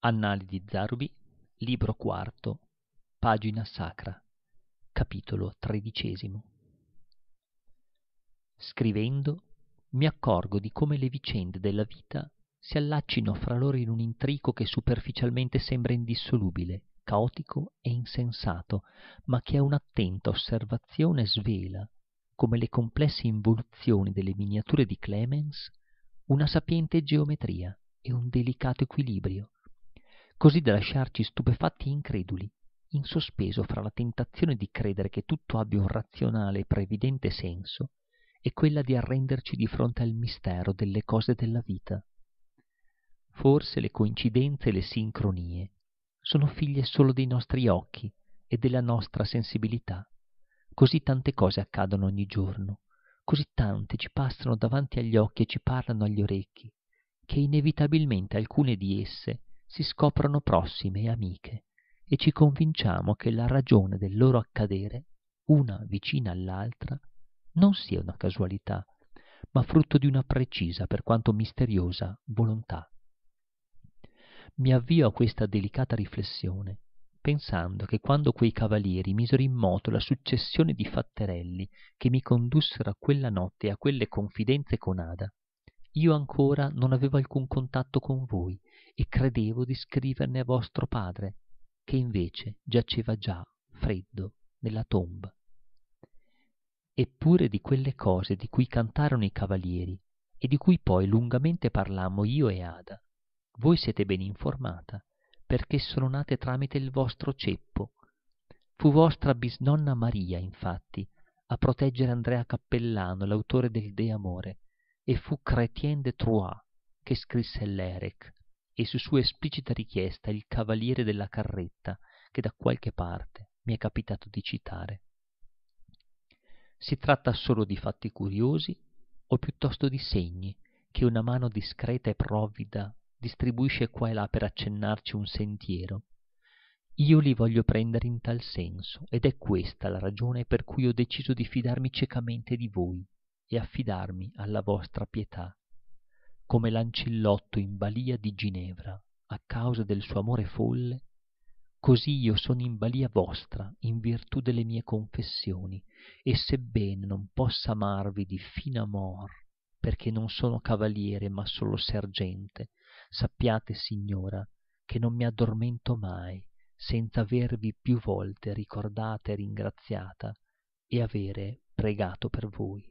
Annali di Zarbi, libro quarto, pagina sacra, capitolo tredicesimo. Scrivendo, mi accorgo di come le vicende della vita si allaccino fra loro in un intrico che superficialmente sembra indissolubile, caotico e insensato, ma che a un'attenta osservazione svela, come le complesse involuzioni delle miniature di Clemens, una sapiente geometria e un delicato equilibrio, così da lasciarci stupefatti e increduli, in sospeso fra la tentazione di credere che tutto abbia un razionale e previdente senso e quella di arrenderci di fronte al mistero delle cose della vita. Forse le coincidenze e le sincronie sono figlie solo dei nostri occhi e della nostra sensibilità. Così tante cose accadono ogni giorno, così tante ci passano davanti agli occhi e ci parlano agli orecchi, che inevitabilmente alcune di esse si scoprono prossime e amiche e ci convinciamo che la ragione del loro accadere, una vicina all'altra, non sia una casualità, ma frutto di una precisa, per quanto misteriosa, volontà. Mi avvio a questa delicata riflessione, pensando che quando quei cavalieri misero in moto la successione di fatterelli che mi condussero a quella notte e a quelle confidenze con Ada, io ancora non avevo alcun contatto con voi e credevo di scriverne a vostro padre, che invece giaceva già freddo nella tomba. Eppure di quelle cose di cui cantarono i cavalieri e di cui poi lungamente parlammo io e Ada, voi siete ben informata, perché sono nate tramite il vostro ceppo. Fu vostra bisnonna Maria, infatti, a proteggere Andrea Cappellano, l'autore del De Amore, e fu Chrétien de Troyes che scrisse l'Erec, e su sua esplicita richiesta il cavaliere della carretta che da qualche parte mi è capitato di citare. Si tratta solo di fatti curiosi o piuttosto di segni che una mano discreta e provvida distribuisce qua e là per accennarci un sentiero. Io li voglio prendere in tal senso ed è questa la ragione per cui ho deciso di fidarmi ciecamente di voi e affidarmi alla vostra pietà come l'ancillotto in balia di Ginevra, a causa del suo amore folle, così io sono in balia vostra in virtù delle mie confessioni, e sebbene non possa amarvi di fin amor, perché non sono cavaliere ma solo sergente, sappiate, signora, che non mi addormento mai, senza avervi più volte ricordata e ringraziata, e avere pregato per voi.